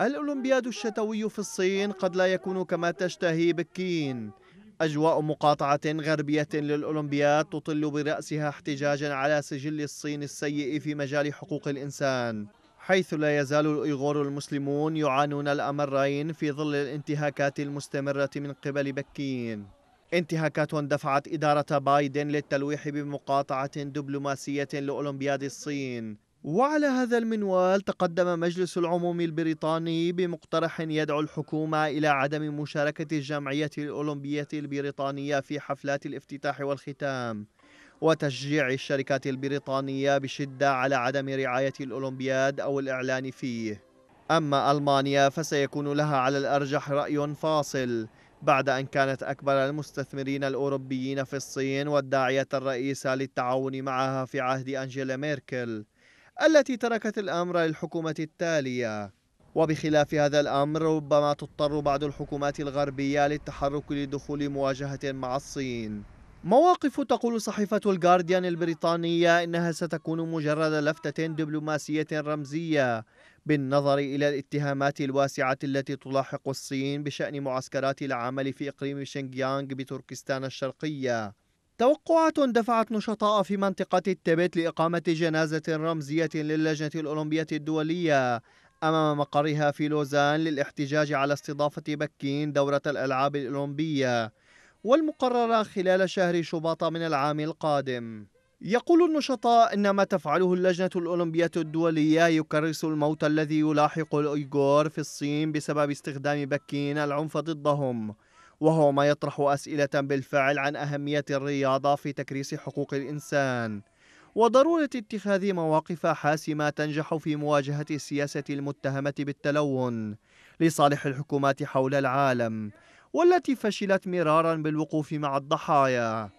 الأولمبياد الشتوي في الصين قد لا يكون كما تشتهي بكين أجواء مقاطعة غربية للأولمبياد تطل برأسها احتجاجا على سجل الصين السيء في مجال حقوق الإنسان حيث لا يزال الإيغور المسلمون يعانون الأمرين في ظل الانتهاكات المستمرة من قبل بكين انتهاكات دفعت إدارة بايدن للتلويح بمقاطعة دبلوماسية لأولمبياد الصين وعلى هذا المنوال تقدم مجلس العموم البريطاني بمقترح يدعو الحكومة إلى عدم مشاركة الجمعية الأولمبية البريطانية في حفلات الافتتاح والختام وتشجيع الشركات البريطانية بشدة على عدم رعاية الأولمبياد أو الإعلان فيه أما ألمانيا فسيكون لها على الأرجح رأي فاصل بعد أن كانت أكبر المستثمرين الأوروبيين في الصين والداعية الرئيسة للتعاون معها في عهد أنجيلا ميركل التي تركت الأمر للحكومة التالية وبخلاف هذا الأمر ربما تضطر بعض الحكومات الغربية للتحرك لدخول مواجهة مع الصين مواقف تقول صحيفة الجارديان البريطانية إنها ستكون مجرد لفتة دبلوماسية رمزية بالنظر إلى الاتهامات الواسعة التي تلاحق الصين بشأن معسكرات العمل في إقليم شينجيانغ بتركستان الشرقية توقعات دفعت نشطاء في منطقة التبت لإقامة جنازة رمزية للجنة الأولمبية الدولية أمام مقرها في لوزان للاحتجاج على استضافة بكين دورة الألعاب الأولمبية والمقررة خلال شهر شباط من العام القادم يقول النشطاء إن ما تفعله اللجنة الأولمبية الدولية يكرس الموت الذي يلاحق الأيغور في الصين بسبب استخدام بكين العنف ضدهم وهو ما يطرح أسئلة بالفعل عن أهمية الرياضة في تكريس حقوق الإنسان وضرورة اتخاذ مواقف حاسمة تنجح في مواجهة السياسة المتهمة بالتلون لصالح الحكومات حول العالم والتي فشلت مرارا بالوقوف مع الضحايا